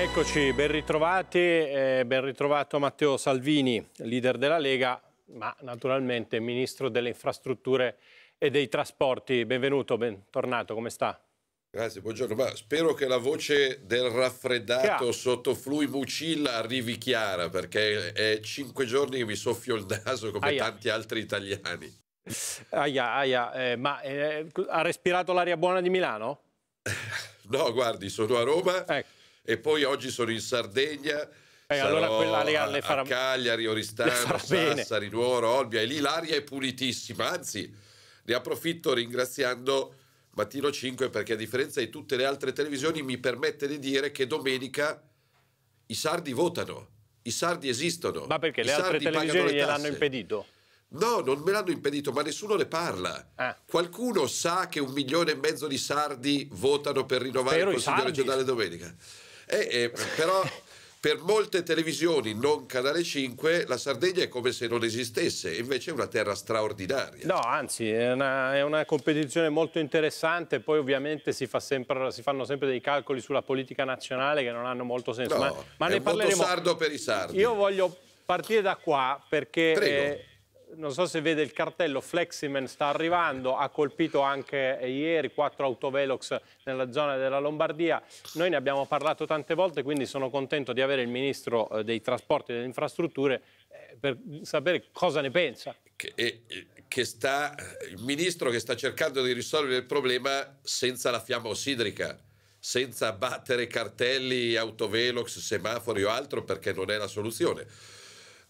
Eccoci, ben ritrovati, eh, ben ritrovato Matteo Salvini, leader della Lega, ma naturalmente ministro delle infrastrutture e dei trasporti. Benvenuto, bentornato, come sta? Grazie, buongiorno. Ma spero che la voce del raffreddato sotto Fluimucilla arrivi chiara, perché è cinque giorni che mi soffio il naso come aia. tanti altri italiani. Aia, aia, eh, ma eh, ha respirato l'aria buona di Milano? no, guardi, sono a Roma. Ecco e poi oggi sono in Sardegna. Eh, allora quella le, le farà... a Cagliari, Oristano, Sassari, Nuoro, Olbia e lì l'aria è pulitissima, anzi ne approfitto ringraziando Mattino 5 perché a differenza di tutte le altre televisioni mi permette di dire che domenica i sardi votano, i sardi esistono. Ma perché le altre televisioni gliel'hanno impedito? No, non me l'hanno impedito, ma nessuno ne parla. Ah. Qualcuno sa che un milione e mezzo di sardi votano per rinnovare Spero il Consiglio regionale domenica. Eh, eh, però per molte televisioni, non Canale 5, la Sardegna è come se non esistesse, invece è una terra straordinaria. No, anzi, è una, è una competizione molto interessante, poi ovviamente si, fa sempre, si, fanno sempre dei calcoli sulla politica nazionale che non hanno molto senso. No, ma, ma ne parleremo. sardo per i sardi. Io voglio partire da qua perché... Prego. Eh, non so se vede il cartello, Fleximan sta arrivando, ha colpito anche ieri quattro autovelox nella zona della Lombardia. Noi ne abbiamo parlato tante volte, quindi sono contento di avere il Ministro eh, dei Trasporti e delle Infrastrutture eh, per sapere cosa ne pensa. Che, eh, che sta, il Ministro che sta cercando di risolvere il problema senza la fiamma ossidrica senza battere cartelli, autovelox, semafori o altro perché non è la soluzione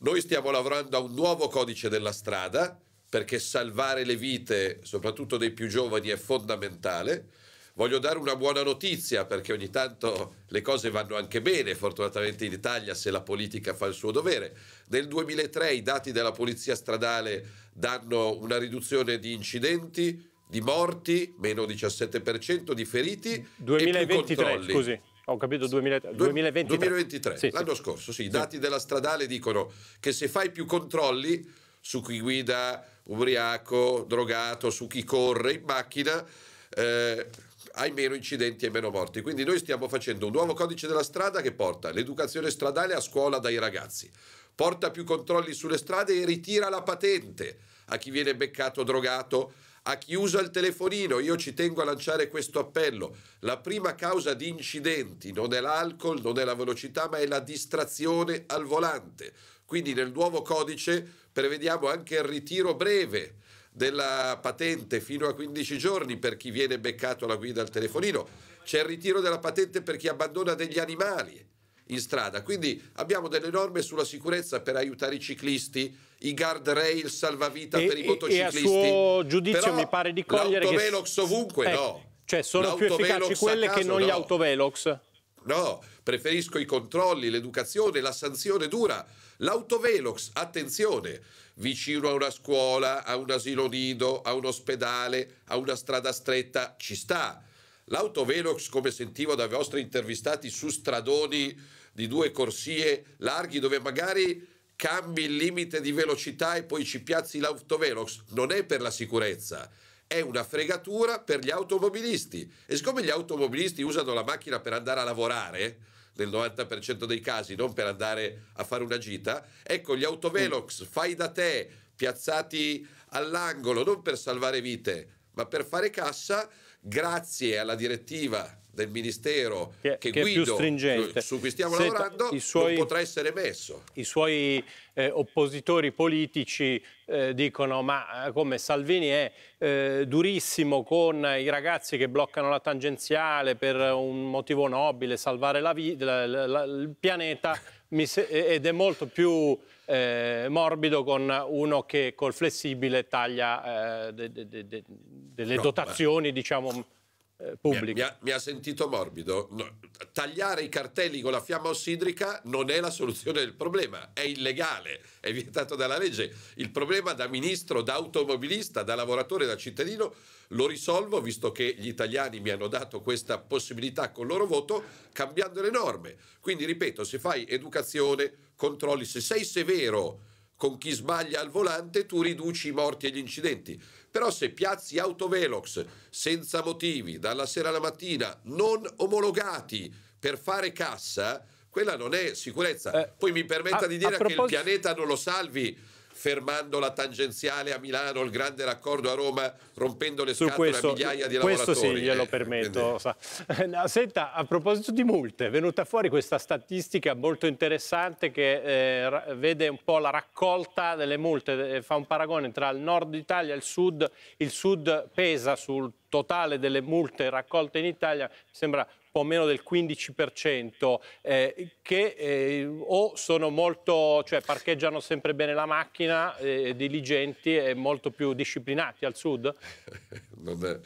noi stiamo lavorando a un nuovo codice della strada perché salvare le vite, soprattutto dei più giovani, è fondamentale. Voglio dare una buona notizia perché ogni tanto le cose vanno anche bene, fortunatamente in Italia, se la politica fa il suo dovere. Nel 2003 i dati della polizia stradale danno una riduzione di incidenti, di morti, meno 17%, di feriti 2023, e più controlli. Scusi. Ho capito 2000, 2023. 2023. Sì, l'anno sì. scorso, sì. I dati della stradale dicono che se fai più controlli su chi guida ubriaco, drogato, su chi corre in macchina, eh, hai meno incidenti e meno morti. Quindi noi stiamo facendo un nuovo codice della strada che porta l'educazione stradale a scuola dai ragazzi, porta più controlli sulle strade e ritira la patente a chi viene beccato drogato, a chi usa il telefonino, io ci tengo a lanciare questo appello. La prima causa di incidenti non è l'alcol, non è la velocità, ma è la distrazione al volante. Quindi nel nuovo codice prevediamo anche il ritiro breve della patente fino a 15 giorni per chi viene beccato alla guida al telefonino. C'è il ritiro della patente per chi abbandona degli animali in strada. Quindi abbiamo delle norme sulla sicurezza per aiutare i ciclisti, i guardrail salvavita e, per i motociclisti. E a suo giudizio Però mi pare di cogliere l'autovelox che... ovunque eh, no. Cioè sono più efficaci quelle caso, che non no. gli autovelox. No, preferisco i controlli, l'educazione, la sanzione dura. L'autovelox, attenzione, vicino a una scuola, a un asilo nido, a un ospedale, a una strada stretta, ci sta L'autovelox, come sentivo dai vostri intervistati, su stradoni di due corsie larghi dove magari cambi il limite di velocità e poi ci piazzi l'autovelox, non è per la sicurezza, è una fregatura per gli automobilisti. E siccome gli automobilisti usano la macchina per andare a lavorare, nel 90% dei casi, non per andare a fare una gita, ecco gli autovelox fai da te piazzati all'angolo non per salvare vite, ma per fare cassa, grazie alla direttiva del ministero che, che, che Guido, su cui stiamo Senta, lavorando, suoi, non potrà essere messo. I suoi eh, oppositori politici eh, dicono ma eh, come Salvini è eh, durissimo con i ragazzi che bloccano la tangenziale per un motivo nobile, salvare la la, la, la, il pianeta, ed è molto più... Eh, morbido con uno che col flessibile taglia eh, de, de, de, delle no, dotazioni, beh. diciamo eh, pubblico. Mi ha, mi ha sentito morbido. No, tagliare i cartelli con la fiamma ossidrica non è la soluzione del problema, è illegale, è vietato dalla legge. Il problema da ministro, da automobilista, da lavoratore, da cittadino lo risolvo visto che gli italiani mi hanno dato questa possibilità con il loro voto cambiando le norme. Quindi ripeto, se fai educazione, controlli, se sei severo con chi sbaglia al volante tu riduci i morti e gli incidenti. Però se piazzi autovelox senza motivi, dalla sera alla mattina, non omologati per fare cassa, quella non è sicurezza. Eh, Poi mi permetta eh, di dire a, che il pianeta non lo salvi fermando la tangenziale a Milano, il grande raccordo a Roma, rompendo le scatole questo, a migliaia di questo lavoratori. Questo sì, glielo eh, permetto. Eh. Senta, a proposito di multe, è venuta fuori questa statistica molto interessante che eh, vede un po' la raccolta delle multe, eh, fa un paragone tra il nord Italia e il sud. Il sud pesa sul totale delle multe raccolte in Italia, sembra po' meno del 15%, eh, che eh, o sono molto, cioè parcheggiano sempre bene la macchina, eh, diligenti e molto più disciplinati al sud? non, è,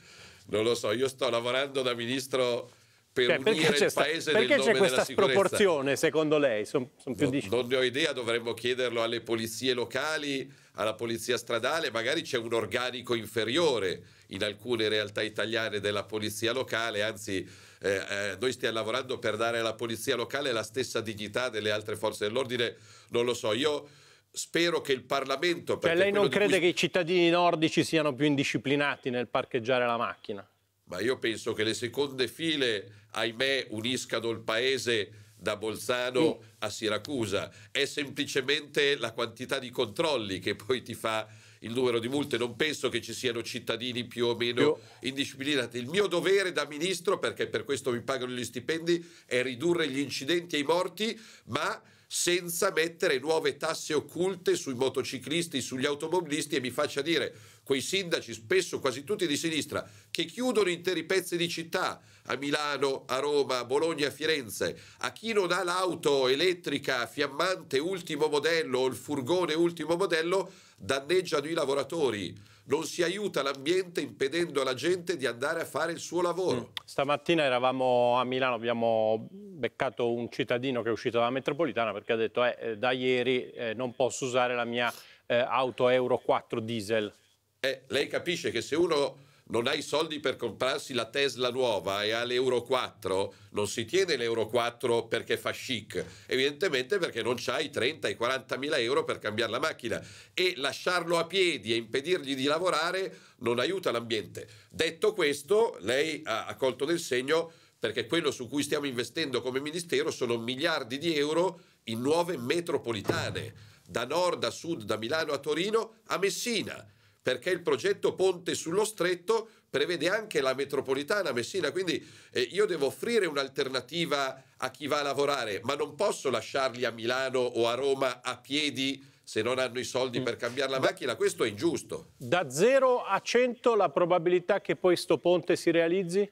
non lo so, io sto lavorando da ministro per cioè, perché il paese perché c'è questa sproporzione secondo lei? Son, son non, non, ne ho idea, dovremmo chiederlo alle polizie locali, alla polizia stradale, magari c'è un organico inferiore in alcune realtà italiane della polizia locale, anzi eh, eh, noi stiamo lavorando per dare alla polizia locale la stessa dignità delle altre forze dell'ordine, non lo so. Io spero che il Parlamento... Cioè lei non crede cui... che i cittadini nordici siano più indisciplinati nel parcheggiare la macchina? Ma io penso che le seconde file, ahimè, uniscano il paese da Bolzano mm. a Siracusa. È semplicemente la quantità di controlli che poi ti fa il numero di multe, non penso che ci siano cittadini più o meno Io... indisciplinati. Il mio dovere da ministro, perché per questo mi pagano gli stipendi, è ridurre gli incidenti e i morti, ma senza mettere nuove tasse occulte sui motociclisti, sugli automobilisti e mi faccia dire quei sindaci, spesso quasi tutti di sinistra, che chiudono interi pezzi di città, a Milano, a Roma, a Bologna, a Firenze, a chi non ha l'auto elettrica fiammante ultimo modello o il furgone ultimo modello, danneggiano i lavoratori, non si aiuta l'ambiente impedendo alla gente di andare a fare il suo lavoro. Mm. Stamattina eravamo a Milano, abbiamo beccato un cittadino che è uscito dalla metropolitana perché ha detto eh, eh da ieri eh, non posso usare la mia eh, auto Euro 4 diesel. Eh, lei capisce che se uno non hai soldi per comprarsi la Tesla nuova e ha l'Euro 4, non si tiene l'Euro 4 perché fa chic, evidentemente perché non hai 30 e 40 mila euro per cambiare la macchina e lasciarlo a piedi e impedirgli di lavorare non aiuta l'ambiente. Detto questo, lei ha colto nel segno perché quello su cui stiamo investendo come Ministero sono miliardi di euro in nuove metropolitane, da nord a sud, da Milano a Torino a Messina perché il progetto Ponte sullo Stretto prevede anche la metropolitana Messina, quindi eh, io devo offrire un'alternativa a chi va a lavorare, ma non posso lasciarli a Milano o a Roma a piedi se non hanno i soldi mm. per cambiare la macchina, questo è ingiusto. Da 0 a 100 la probabilità che poi sto ponte si realizzi?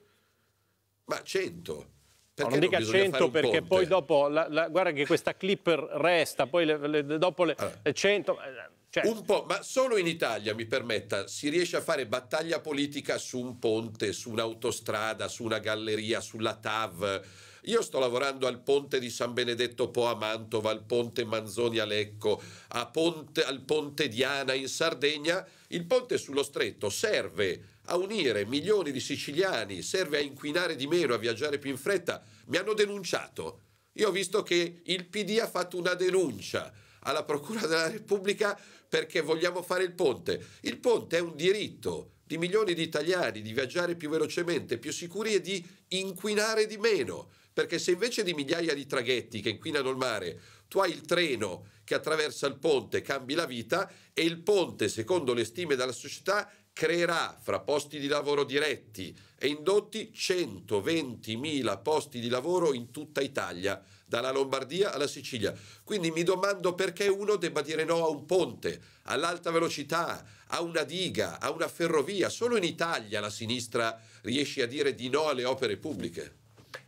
Ma 100. Perché no, non, non dica 100 perché ponte? poi dopo, la, la, guarda che questa clipper resta, poi le, le, dopo le, allora. le 100... Eh, cioè... Un po', ma solo in Italia, mi permetta, si riesce a fare battaglia politica su un ponte, su un'autostrada, su una galleria, sulla TAV. Io sto lavorando al ponte di San Benedetto Po a Mantova, al ponte Manzoni a Lecco, a ponte, al ponte Diana in Sardegna. Il ponte sullo stretto serve a unire milioni di siciliani, serve a inquinare di meno, a viaggiare più in fretta. Mi hanno denunciato. Io ho visto che il PD ha fatto una denuncia alla Procura della Repubblica perché vogliamo fare il ponte. Il ponte è un diritto di milioni di italiani di viaggiare più velocemente, più sicuri e di inquinare di meno. Perché se invece di migliaia di traghetti che inquinano il mare, tu hai il treno che attraversa il ponte, cambi la vita e il ponte, secondo le stime della società, creerà fra posti di lavoro diretti e indotti 120.000 posti di lavoro in tutta Italia dalla Lombardia alla Sicilia. Quindi mi domando perché uno debba dire no a un ponte, all'alta velocità, a una diga, a una ferrovia. Solo in Italia la sinistra riesce a dire di no alle opere pubbliche.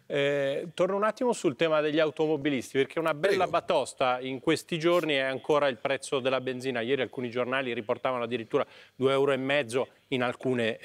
Eh, torno un attimo sul tema degli automobilisti, perché una bella Prego. batosta in questi giorni è ancora il prezzo della benzina. Ieri alcuni giornali riportavano addirittura 2,5 euro in alcune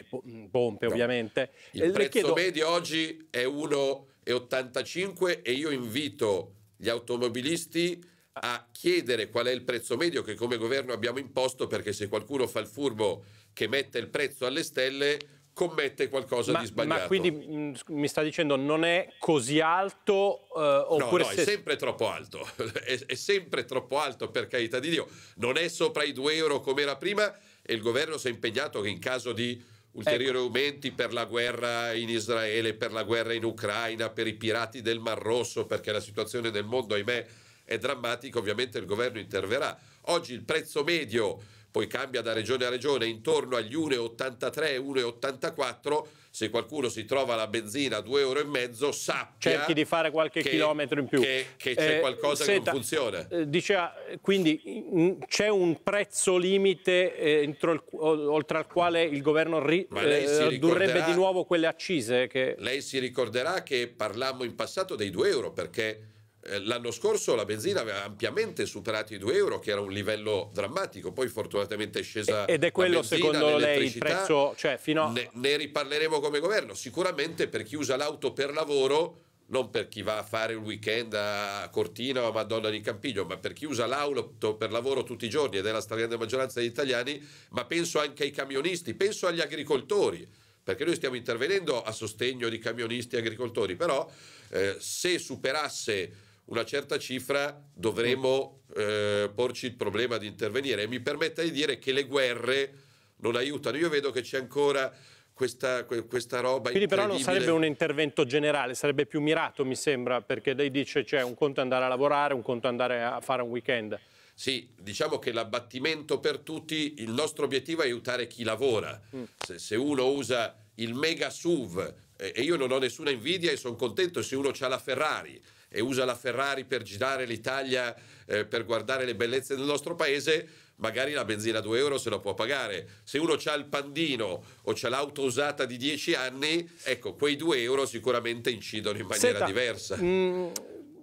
pompe, no. ovviamente. Il eh, Le prezzo chiedo... medio oggi è 1,20 85 e io invito gli automobilisti a chiedere qual è il prezzo medio che come governo abbiamo imposto perché se qualcuno fa il furbo che mette il prezzo alle stelle commette qualcosa ma, di sbagliato. Ma quindi mm, mi sta dicendo non è così alto? Eh, oppure no, no se... è sempre troppo alto, è, è, sempre troppo alto per carità di Dio, non è sopra i 2 euro come era prima e il governo si è impegnato che in caso di ulteriori ecco. aumenti per la guerra in Israele, per la guerra in Ucraina, per i pirati del Mar Rosso, perché la situazione nel mondo, ahimè, è drammatica, ovviamente il governo interverrà. Oggi il prezzo medio poi cambia da regione a regione, intorno agli 1,83, 1,84, se qualcuno si trova la benzina a 2,5 euro, sappia... Cerchi di fare qualche che, chilometro in più. Che, che c'è eh, qualcosa senta, che non funziona. Eh, diceva, quindi c'è un prezzo limite eh, entro il, oltre al quale il governo ri, eh, ridurrebbe di nuovo quelle accise? Che... Lei si ricorderà che parlammo in passato dei 2 euro perché eh, l'anno scorso la benzina aveva ampiamente superato i 2 euro, che era un livello drammatico, poi fortunatamente è scesa. Ed è quello, benzina, secondo lei, il prezzo. Cioè, fino a... ne, ne riparleremo come governo. Sicuramente per chi usa l'auto per lavoro non per chi va a fare il weekend a Cortina o a Madonna di Campiglio, ma per chi usa l'auto per lavoro tutti i giorni ed è la stragrande maggioranza degli italiani, ma penso anche ai camionisti, penso agli agricoltori, perché noi stiamo intervenendo a sostegno di camionisti e agricoltori, però eh, se superasse una certa cifra dovremo eh, porci il problema di intervenire. E mi permetta di dire che le guerre non aiutano. Io vedo che c'è ancora questa, questa roba Quindi però non sarebbe un intervento generale, sarebbe più mirato mi sembra, perché lei dice c'è cioè, un conto andare a lavorare, un conto andare a fare un weekend. Sì, diciamo che l'abbattimento per tutti, il nostro obiettivo è aiutare chi lavora. Mm. Se, se uno usa il mega SUV, e io non ho nessuna invidia e sono contento se uno ha la Ferrari, e usa la Ferrari per girare l'Italia, eh, per guardare le bellezze del nostro paese, magari la benzina a 2 euro se la può pagare. Se uno ha il pandino o c'ha l'auto usata di 10 anni, ecco, quei 2 euro sicuramente incidono in maniera Senta, diversa. Mh mm,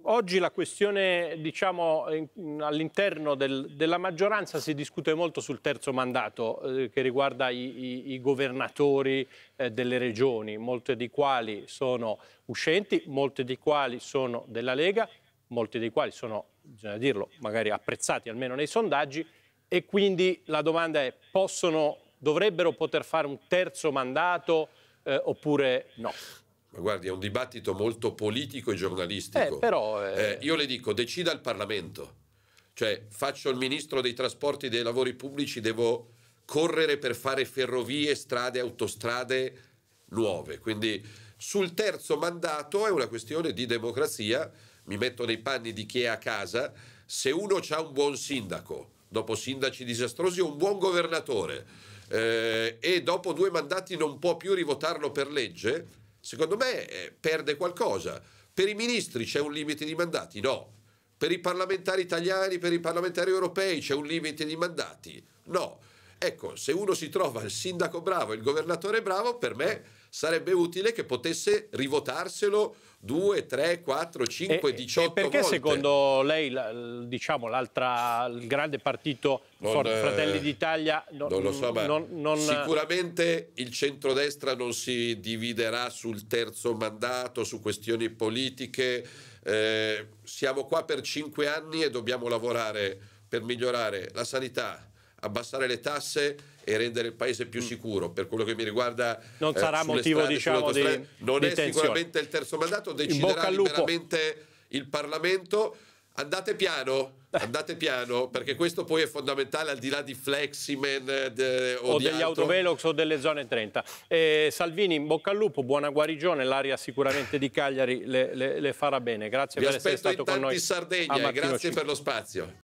oggi la questione, diciamo, all'interno del, della maggioranza si discute molto sul terzo mandato eh, che riguarda i, i, i governatori eh, delle regioni, molte di quali sono uscenti, molte di quali sono della Lega, molti dei quali sono, bisogna dirlo, magari apprezzati almeno nei sondaggi e quindi la domanda è possono, dovrebbero poter fare un terzo mandato eh, oppure no? guardi, è un dibattito molto politico e giornalistico. Eh, però, eh, eh... io le dico, decida il Parlamento. Cioè, faccio il ministro dei trasporti e dei lavori pubblici, devo correre per fare ferrovie, strade, autostrade nuove. Quindi sul terzo mandato è una questione di democrazia, mi metto nei panni di chi è a casa, se uno ha un buon sindaco, dopo sindaci disastrosi, un buon governatore eh, e dopo due mandati non può più rivotarlo per legge, Secondo me eh, perde qualcosa. Per i ministri c'è un limite di mandati? No. Per i parlamentari italiani, per i parlamentari europei c'è un limite di mandati? No. Ecco, se uno si trova il sindaco bravo e il governatore bravo, per me sarebbe utile che potesse rivotarselo 2, 3, 4, 5, e, 18 e perché volte. secondo lei diciamo, il grande partito non, eh, Fratelli d'Italia non, non lo so, ma non, non... sicuramente il centrodestra non si dividerà sul terzo mandato, su questioni politiche. Eh, siamo qua per cinque anni e dobbiamo lavorare per migliorare la sanità, abbassare le tasse e rendere il paese più mm. sicuro. Per quello che mi riguarda, non eh, sarà motivo strade, diciamo, di, non di è tensione. sicuramente il terzo mandato, deciderà liberamente il Parlamento. Andate piano, eh. andate piano, perché questo poi è fondamentale al di là di Fleximen de, o, o degli altro. autovelox o delle zone 30. Eh, Salvini, in bocca al lupo, buona guarigione, l'aria sicuramente di Cagliari le, le, le farà bene. Grazie Vi per essere stato con noi. Vi aspetto in Sardegna, grazie per lo spazio.